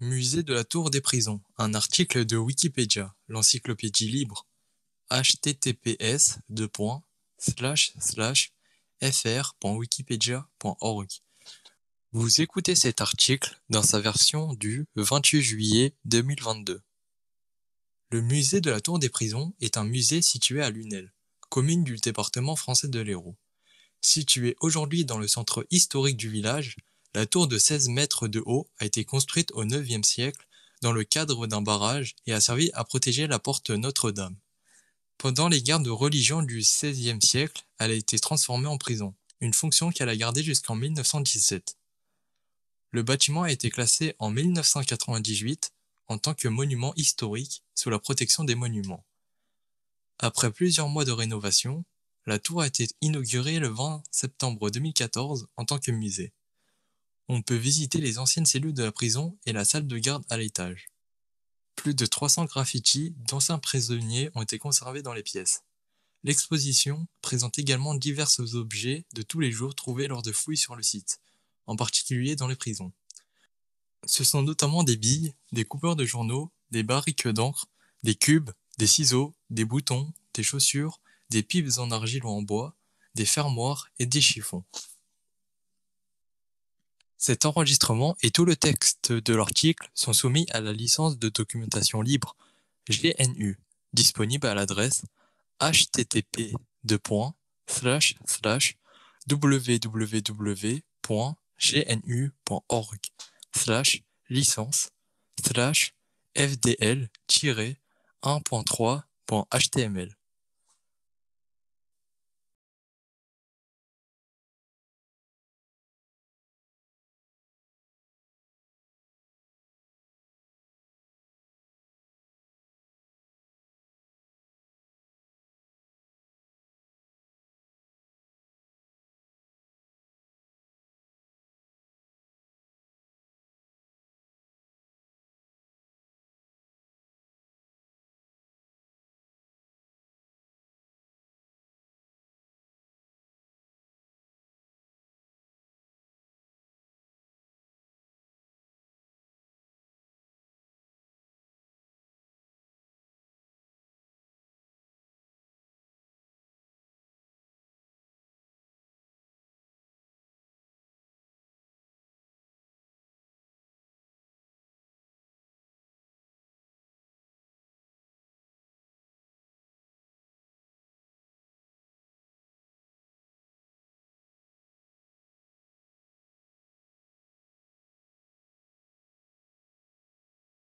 Musée de la Tour des Prisons, un article de Wikipédia, l'encyclopédie libre. https fr.wikipedia.org. Vous écoutez cet article dans sa version du 28 juillet 2022. Le musée de la Tour des Prisons est un musée situé à Lunel, commune du département français de l'Hérault. Situé aujourd'hui dans le centre historique du village, la tour de 16 mètres de haut a été construite au IXe siècle dans le cadre d'un barrage et a servi à protéger la porte Notre-Dame. Pendant les guerres de religion du XVIe siècle, elle a été transformée en prison, une fonction qu'elle a gardée jusqu'en 1917. Le bâtiment a été classé en 1998 en tant que monument historique sous la protection des monuments. Après plusieurs mois de rénovation, la tour a été inaugurée le 20 septembre 2014 en tant que musée. On peut visiter les anciennes cellules de la prison et la salle de garde à l'étage. Plus de 300 graffitis d'anciens prisonniers ont été conservés dans les pièces. L'exposition présente également divers objets de tous les jours trouvés lors de fouilles sur le site, en particulier dans les prisons. Ce sont notamment des billes, des coupeurs de journaux, des barriques d'encre, des cubes, des ciseaux, des boutons, des chaussures, des pipes en argile ou en bois, des fermoirs et des chiffons. Cet enregistrement et tout le texte de l'article sont soumis à la licence de documentation libre GNU, disponible à l'adresse http www.gnu.org licence slash fdl-1.3.html